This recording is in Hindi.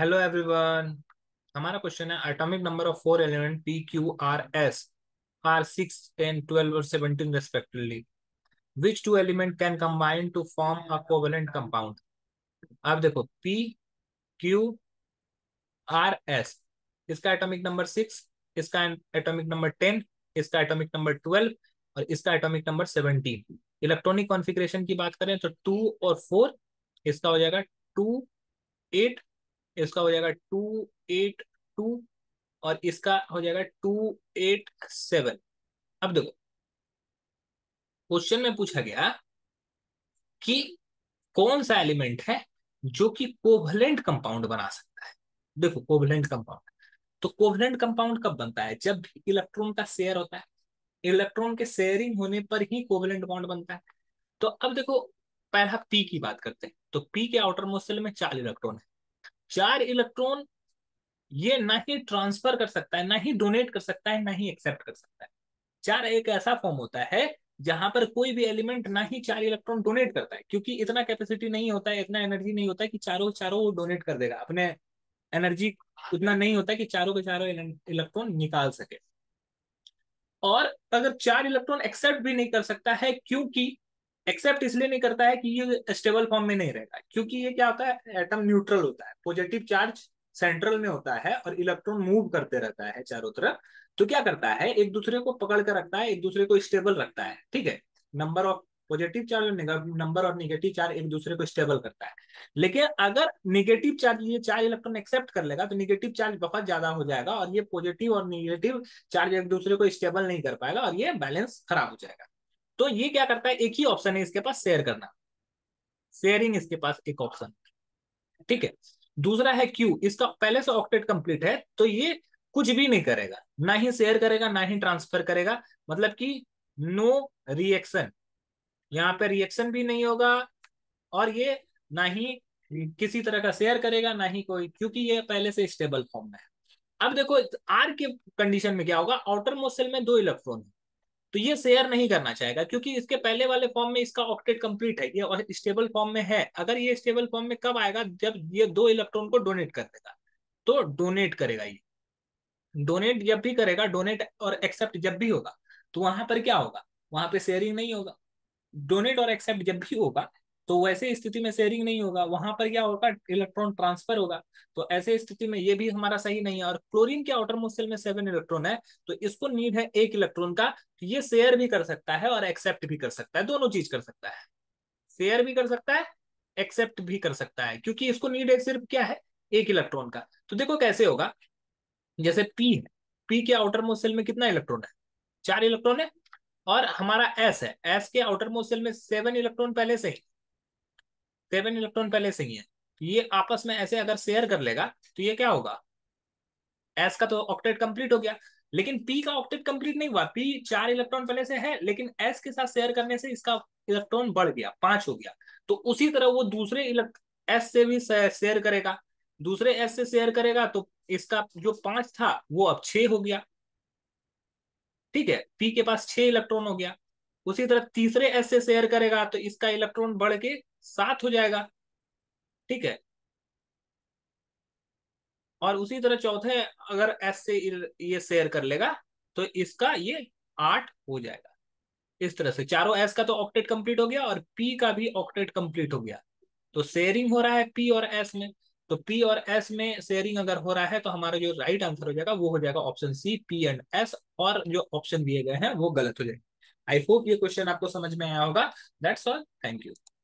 हेलो एवरीवन हमारा क्वेश्चन है atomic number of four element P Q R S are six ten twelve और seventeen respectively which two element can combine to form a covalent compound आप देखो पी क्यू आर एस इसका एटॉमिक नंबर सिक्स इसका एटॉमिक नंबर टेन इसका एटॉमिक नंबर ट्वेल्व और इसका atomic number seventeen electronic configuration की बात करें तो टू और फोर इसका हो जाएगा टू एट इसका हो जाएगा टू एट टू और इसका हो जाएगा टू एट सेवन अब देखो क्वेश्चन में पूछा गया कि कौन सा एलिमेंट है जो कि कोवलेंट कंपाउंड बना सकता है देखो कोवलेंट कंपाउंड तो कोवलेंट कंपाउंड कब बनता है जब भी इलेक्ट्रॉन का शेयर होता है इलेक्ट्रॉन के शेयरिंग होने पर ही कोवलेंट बॉन्ड बनता है तो अब देखो पहला पी की बात करते हैं तो पी के आउटर मोस्ट सेल में चार इलेक्ट्रॉन है चार इलेक्ट्रॉन ये ना ही ट्रांसफर कर सकता है ना ही डोनेट कर सकता है ना ही एक्सेप्ट कर सकता है चार एक ऐसा फॉर्म होता है जहां पर कोई भी एलिमेंट ना ही चार इलेक्ट्रॉन डोनेट करता है क्योंकि इतना कैपेसिटी नहीं होता है इतना एनर्जी नहीं होता है कि चारों चारों वो डोनेट कर देगा अपने एनर्जी उतना नहीं होता कि चारों के चारों इलेक्ट्रॉन निकाल सके और अगर चार इलेक्ट्रॉन एक्सेप्ट भी नहीं कर सकता है क्योंकि एक्सेप्ट इसलिए नहीं करता है कि ये स्टेबल फॉर्म में नहीं रहेगा क्योंकि ये क्या होता है एटम न्यूट्रल होता है पॉजिटिव चार्ज सेंट्रल में होता है और इलेक्ट्रॉन मूव करते रहता है चारों तरफ तो क्या करता है एक दूसरे को पकड़ कर रखता है एक दूसरे को स्टेबल रखता है ठीक है नंबर ऑफ पॉजिटिव चार्ज और नंबर और निगेटिव चार्ज एक दूसरे को स्टेबल करता है लेकिन अगर निगेटिव चार्ज ये चार्ज इलेक्ट्रॉन एक्सेप्ट कर लेगा तो निगेटिव चार्ज बहुत ज्यादा हो जाएगा और ये पॉजिटिव और निगेटिव चार्ज एक दूसरे को स्टेबल नहीं कर पाएगा और ये बैलेंस खराब हो जाएगा तो ये क्या करता है एक ही ऑप्शन है इसके पास शेयर करना शेयरिंग इसके पास एक ऑप्शन ठीक है दूसरा है क्यू इसका पहले से ऑक्टेट कंप्लीट है तो ये कुछ भी नहीं करेगा ना ही शेयर करेगा ना ही ट्रांसफर करेगा मतलब कि नो रिएक्शन यहाँ पे रिएक्शन भी नहीं होगा और ये ना ही किसी तरह का शेयर करेगा ना ही कोई क्योंकि ये पहले से स्टेबल फॉर्म में है अब देखो आर के कंडीशन में क्या होगा आउटर मोस्ट सेल में दो इलेक्ट्रॉन है तो ये शेयर नहीं करना चाहेगा क्योंकि इसके पहले वाले फॉर्म में इसका ऑक्टेट कंप्लीट है ये और स्टेबल फॉर्म में है अगर ये स्टेबल फॉर्म में कब आएगा जब ये दो इलेक्ट्रॉन को डोनेट कर देगा तो डोनेट करेगा ये डोनेट जब भी करेगा डोनेट और एक्सेप्ट जब भी होगा तो वहां पर क्या होगा वहां पर शेयरिंग नहीं होगा डोनेट और एक्सेप्ट जब भी होगा तो वैसे स्थिति में शेयरिंग नहीं होगा वहां पर क्या होगा इलेक्ट्रॉन ट्रांसफर होगा तो ऐसे स्थिति में ये भी हमारा सही नहीं है और क्लोरीन के आउटरमोस्ट सेल में सेवन इलेक्ट्रॉन है तो इसको नीड है एक इलेक्ट्रॉन का तो ये शेयर भी कर सकता है और एक्सेप्ट भी कर सकता है दोनों चीज कर सकता है शेयर भी कर सकता है एक्सेप्ट भी कर सकता है क्योंकि इसको नीड है सिर्फ क्या है एक इलेक्ट्रॉन का तो देखो कैसे होगा जैसे पी है पी के आउटर मोस्ट सेल में कितना इलेक्ट्रॉन है चार इलेक्ट्रॉन है और हमारा एस है एस के आउटर मोस्ट सेल में सेवन इलेक्ट्रॉन पहले से ही सेवन इलेक्ट्रॉन पहले से ही है ये आपस में ऐसे अगर शेयर कर लेगा तो ये क्या होगा एस का तो ऑक्टेट कंप्लीट हो गया लेकिन पी का ऑक्टेट कंप्लीट नहीं हुआ पी चार इलेक्ट्रॉन पहले से है लेकिन एस के साथ शेयर करने से इसका इलेक्ट्रॉन बढ़ गया पांच हो गया तो उसी तरह वो दूसरे एस से भी शेयर करेगा दूसरे एस से शेयर करेगा तो इसका जो पांच था वो अब छ हो गया ठीक है पी के पास छह इलेक्ट्रॉन हो गया उसी तरह तीसरे एस से शेयर करेगा तो इसका इलेक्ट्रॉन बढ़ के सात हो जाएगा ठीक है और उसी तरह चौथे अगर एस से ये शेयर कर लेगा तो इसका ये आठ हो जाएगा इस तरह से चारों एस का तो ऑक्टेट कंप्लीट हो गया और पी का भी ऑक्टेट कंप्लीट हो गया तो शेयरिंग हो रहा है पी और एस में तो पी और एस में शेयरिंग अगर हो रहा है तो हमारा जो राइट आंसर हो जाएगा वो हो जाएगा option C P and S और जो ऑप्शन दिए गए हैं वो गलत हो जाएगा आई होप ये क्वेश्चन आपको समझ में आया होगा दैट्स ऑल थैंक यू